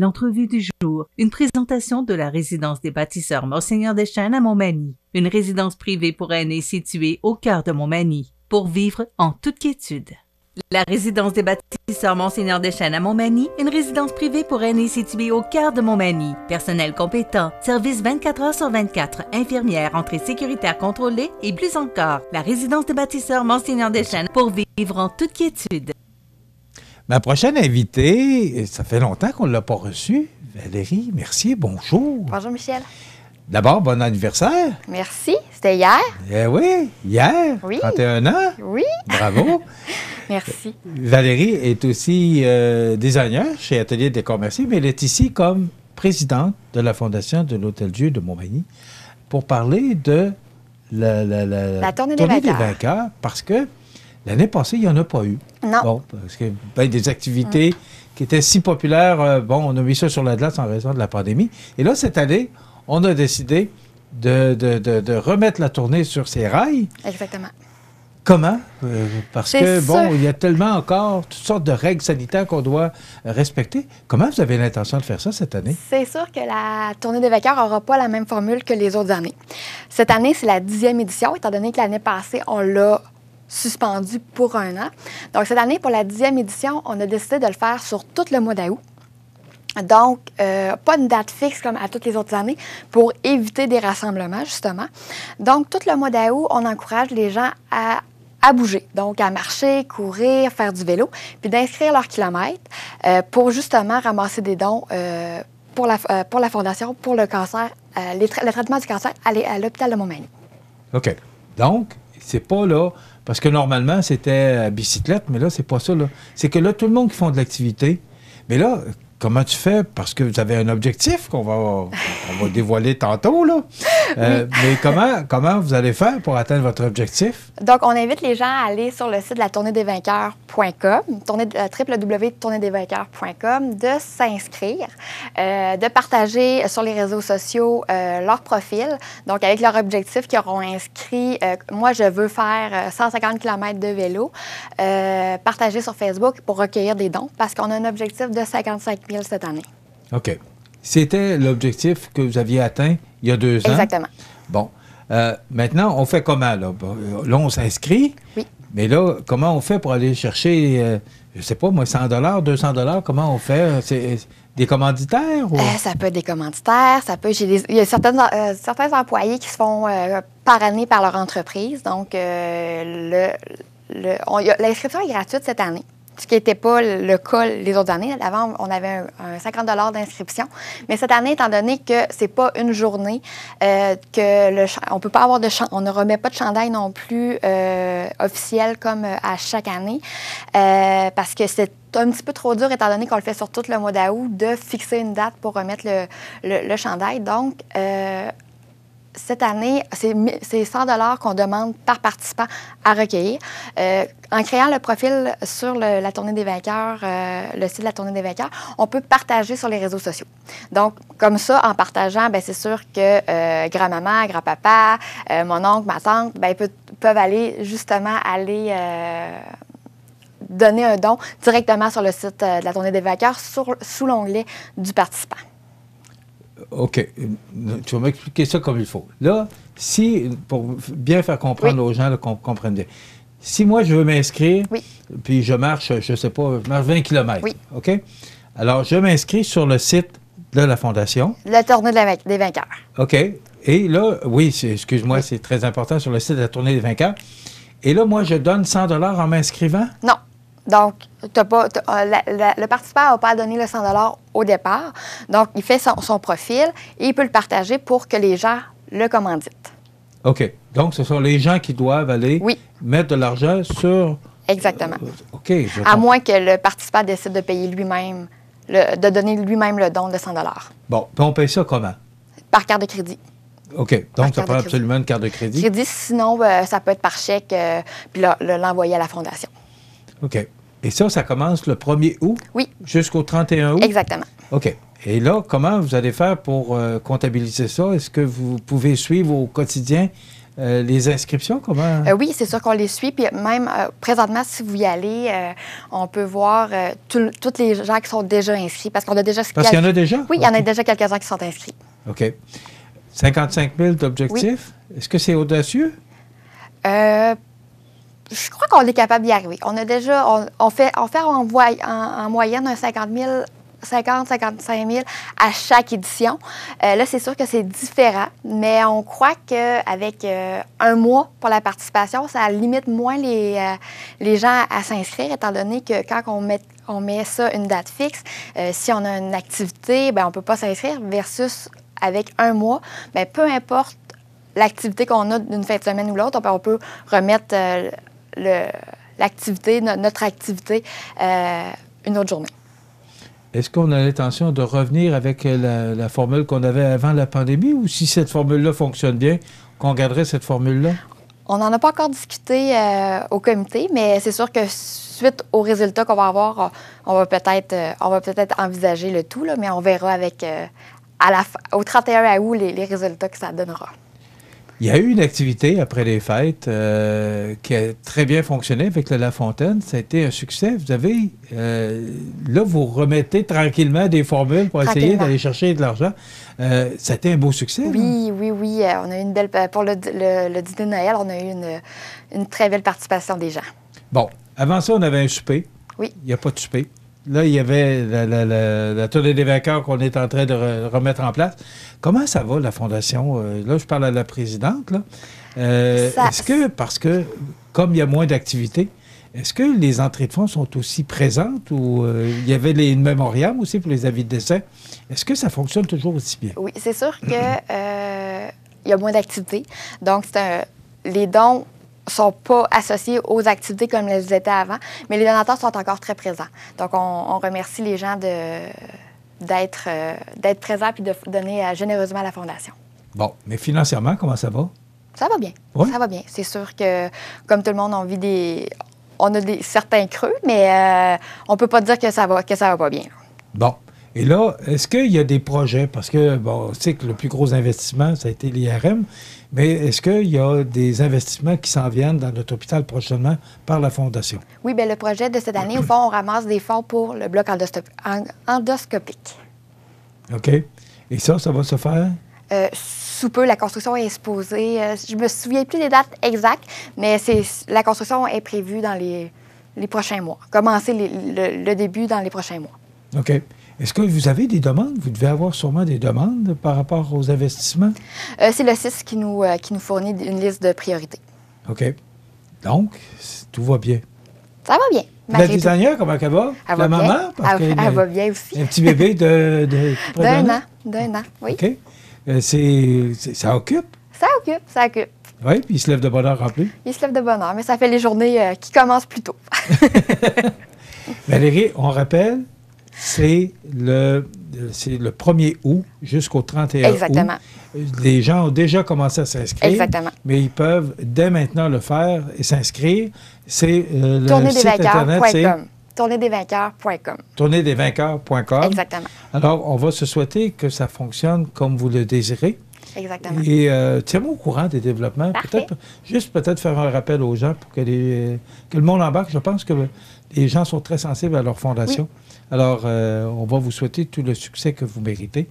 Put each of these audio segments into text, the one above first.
l'entrevue du jour, une présentation de la résidence des bâtisseurs Monseigneur Deschênes à Montmagny, une résidence privée pour aînés située au cœur de Montmagny, pour vivre en toute quiétude. La résidence des bâtisseurs Monseigneur Chênes à Montmagny, une résidence privée pour aînés située au cœur de Montmagny. Personnel compétent, service 24 heures sur 24, infirmière, entrée sécuritaire contrôlée et plus encore. La résidence des bâtisseurs Monseigneur Deschênes pour vivre en toute quiétude. Ma prochaine invitée, ça fait longtemps qu'on ne l'a pas reçue. Valérie Merci. bonjour. Bonjour, Michel. D'abord, bon anniversaire. Merci. C'était hier. Eh oui, hier. 31 ans. Oui. Bravo. Merci. Valérie est aussi euh, designer chez Atelier des Commerciers, mais elle est ici comme présidente de la Fondation de l'Hôtel Dieu de Montmagny pour parler de la, tournée, des, parce que L'année passée, il n'y en a pas eu. Non. Bon, parce que ben, des activités qui étaient si populaires, euh, bon, on a mis ça sur la glace en raison de la pandémie. Et là, cette année, on a décidé de, remettre la tournée sur ses rails. Exactement. Comment? Euh, parce que, bon, il y a tellement encore toutes sortes de règles sanitaires qu'on doit respecter. Comment vous avez l'intention de faire ça cette année? C'est sûr que la tournée des vainqueurs n'aura pas la même formule que les autres années. Cette année, c'est la dixième édition, étant donné que l'année passée, on l'a suspendu pour un an. Donc, cette année, pour la dixième édition, on a décidé de le faire sur tout le mois d'août. Donc, euh, pas une date fixe comme à toutes les autres années pour éviter des rassemblements, justement. Donc, tout le mois d'août, on encourage les gens à à bouger, donc à marcher, courir, faire du vélo, puis d'inscrire leurs kilomètres euh, pour justement ramasser des dons euh, pour, la, pour la Fondation pour le cancer, les le traitement du cancer à l'hôpital de Montmagny. OK. Donc, c'est pas là. Parce que normalement, c'était à bicyclette, mais là, c'est pas ça. C'est que là, tout le monde qui font de l'activité. Mais là, comment tu fais? Parce que vous avez un objectif qu'on va dévoiler tantôt, là. Euh, mais comment, comment vous allez faire pour atteindre votre objectif? Donc, on invite les gens à aller sur le site de la tournée des vainqueurs.com, tournée, de euh, s'inscrire, euh, de partager sur les réseaux sociaux leur profil, donc avec leur objectif qu'ils auront inscrit. moi, je veux faire 150 km de vélo, partager sur Facebook pour recueillir des dons parce qu'on a un objectif de 55 000 cette année. OK. C'était l'objectif que vous aviez atteint il y a deux ans. Exactement. Bon. Euh, maintenant, on fait comment? Là, là on s'inscrit. Oui. Mais là, comment on fait pour aller chercher, je euh, je sais pas moi, 100 dollars, 200 dollars, comment on fait? Euh, c'est des commanditaires? ça peut être des commanditaires, ça peut... il y a certains employés qui se font année par leur entreprise. Donc, l'inscription le, est gratuite cette année ce qui n'était pas le cas les autres années. Avant, on avait un, 50 d'inscription. Mais cette année, étant donné que ce n'est pas une journée, euh, que le, on peut pas avoir de on ne remet pas de chandail non plus euh, officiel comme euh, à chaque année, parce que c'est un petit peu trop dur, étant donné qu'on le fait sur tout le mois d'août, de fixer une date pour remettre le, le, le chandail. Donc, cette année, c'est 100 qu'on demande par participant à recueillir. Euh, en créant le profil sur le, la tournée des vainqueurs, euh, le site de la tournée des vainqueurs, on peut partager sur les réseaux sociaux. Donc, comme ça, en partageant, ben, c'est sûr que euh, grand-maman, grand-papa, mon oncle, ma tante, ben, peuvent aller justement aller donner un don directement sur le site de la tournée des vainqueurs sous l'onglet du participant. Euh, OK, tu vas m'expliquer ça comme il faut. Là, si, pour bien faire comprendre aux gens qu'on comprenne bien, si moi je veux m'inscrire, puis je marche, je ne sais pas, je marche 20 km, OK? Alors, je m'inscris sur le site de la Fondation. La tournée des vainqueurs. OK. Et là, oui, excuse-moi, c'est très important, sur le site de la tournée des vainqueurs. Et là, moi, je donne 100 en m'inscrivant? Non. Donc, euh, le participant n'a pas donné le 100 au départ. Donc, il fait son, profil et il peut le partager pour que les gens le commanditent. OK. Donc, ce sont les gens qui doivent aller mettre de l'argent sur... Exactement. Euh, OK. à moins que le participant décide de payer lui-même, de donner lui-même le don de 100 Bon. Puis on paye ça comment? Par carte de crédit. OK. Donc, ça prend absolument une carte de crédit? Crédit, sinon, euh, ça peut être par chèque, puis l'envoyer à la fondation. OK. Et ça, ça commence le 1er août? Oui. Jusqu'au 31 août? Exactement. OK. Et là, comment vous allez faire pour euh, comptabiliser ça? Est-ce que vous pouvez suivre au quotidien euh, les inscriptions, comment? Euh, oui, c'est sûr qu'on les suit. Puis même présentement, si vous y allez, on peut voir tous toutes les gens qui sont déjà inscrits parce qu'on a déjà. Parce qu'il y en a déjà? Oui, il y en a déjà quelques-uns qui sont inscrits. OK. 55 000 d'objectifs. Est-ce que c'est audacieux? je crois qu'on est capable d'y arriver. On a déjà, on, fait, on fait en, moyenne un 50 000 50, 55 000 à chaque édition. Euh, là, c'est sûr que c'est différent, mais on croit qu'avec euh, un mois pour la participation, ça limite moins les, euh, les gens à s'inscrire, étant donné que quand on met, on met ça une date fixe, si on a une activité, bien, on ne peut pas s'inscrire, versus avec un mois, bien, peu importe l'activité qu'on a d'une fin de semaine ou l'autre, on peut remettre l'activité, notre activité, euh, une autre journée. Est-ce qu'on a l'intention de revenir avec euh, la, formule qu'on avait avant la pandémie ou si cette formule-là fonctionne bien, qu'on garderait cette formule-là? On n'en a pas encore discuté euh, au comité, mais c'est sûr que suite aux résultats qu'on va avoir, on va peut-être on va peut-être envisager le tout, là, mais on verra avec à la, au 31 août les résultats que ça donnera. Il y a eu une activité après les fêtes euh, qui a très bien fonctionné avec le La Fontaine. Ça a été un succès. Vous avez, euh, là, vous remettez tranquillement des formules pour essayer d'aller chercher de l'argent. Euh, ça a été un beau succès. Oui, oui, oui. On a eu une belle, pour le, le, dîner de Noël, on a eu une, une, très belle participation des gens. Bon, avant ça, on avait un souper. Oui. Il n'y a pas de souper. Là, il y avait la, la, tournée des vainqueurs qu'on est en train de remettre en place. Comment ça va, la Fondation? Euh, là, je parle à la présidente. Euh, est-ce que, parce que, comme il y a moins d'activités, est-ce que les entrées de fonds sont aussi présentes ou euh, il y avait les, une mémoriam aussi pour les avis de décès? Est-ce que ça fonctionne toujours aussi bien? Oui, c'est sûr qu'il y a moins d'activités. Donc, un, les dons sont pas associés aux activités comme elles étaient avant, mais les donateurs sont encore très présents. Donc, on, remercie les gens d'être euh, d'être présents et de donner euh, généreusement à la Fondation. Bon, mais financièrement, comment ça va? Ça va bien. Ça va bien. C'est sûr que, comme tout le monde, on vit des... On a des, certains creux, mais euh, on ne peut pas dire que ça va, que ça va pas bien. Bon. Et là, est-ce qu'il y a des projets? Parce que, bon, on sait que le plus gros investissement, ça a été l'IRM, mais est-ce qu'il y a des investissements qui s'en viennent dans notre hôpital prochainement par la Fondation? Oui, bien, le projet de cette année, au fond, on ramasse des fonds pour le bloc endoscopique. OK. Et ça, ça va se faire? Euh, sous peu, la construction est exposée. Je euh, je me souviens plus des dates exactes, mais c'est la construction est prévue dans les, prochains mois. Commencer le, début dans les prochains mois. OK. Est-ce que vous avez des demandes? Vous devez avoir sûrement des demandes par rapport aux investissements? Euh, c'est le CIS qui nous, euh, qui nous fournit une liste de priorités. OK. Donc, tout va bien. Ça va bien. La comment elle va? Elle la va maman? Bien. Parce elle, va bien aussi. un petit bébé de... D'un an. D'un an, oui. OK. Euh, c'est, ça occupe? Ça occupe, ça occupe. Oui, puis il se lève de bonne heure en plus. Il se lève de bonne heure, mais ça fait les journées qui commencent plus tôt. Valérie, on rappelle, c'est le, le 1er août jusqu'au 31 Exactement. Les gens ont déjà commencé à s'inscrire. Exactement. Mais ils peuvent dès maintenant le faire et s'inscrire. C'est euh, le site internet, c'est des Exactement. Alors, on va se souhaiter que ça fonctionne comme vous le désirez. Exactement. Et euh, tiens-moi au courant des développements. Peut-être, juste peut-être faire un rappel aux gens pour que, que le monde embarque. Je pense que les gens sont très sensibles à leur fondation. Alors, euh, on va vous souhaiter tout le succès que vous méritez.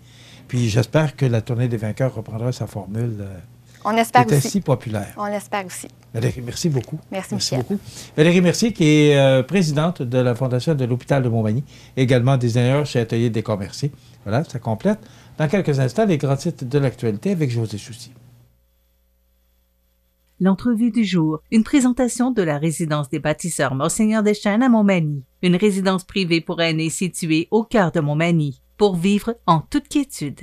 Puis j'espère que la tournée des vainqueurs reprendra sa formule. Euh, on espère aussi. si populaire. On l'espère aussi. merci beaucoup. Merci, merci beaucoup. Valérie Mercier, qui est euh, présidente de la Fondation de l'Hôpital de Montmagny, également designer chez Atelier des Commerciers. Voilà, ça complète. Dans quelques instants, les grands titres de l'actualité avec José Soucy l'entrevue du jour, une présentation de la résidence des bâtisseurs Monseigneur Deschênes à Montmagny, une résidence privée pour aînés située au cœur de Montmagny, pour vivre en toute quiétude.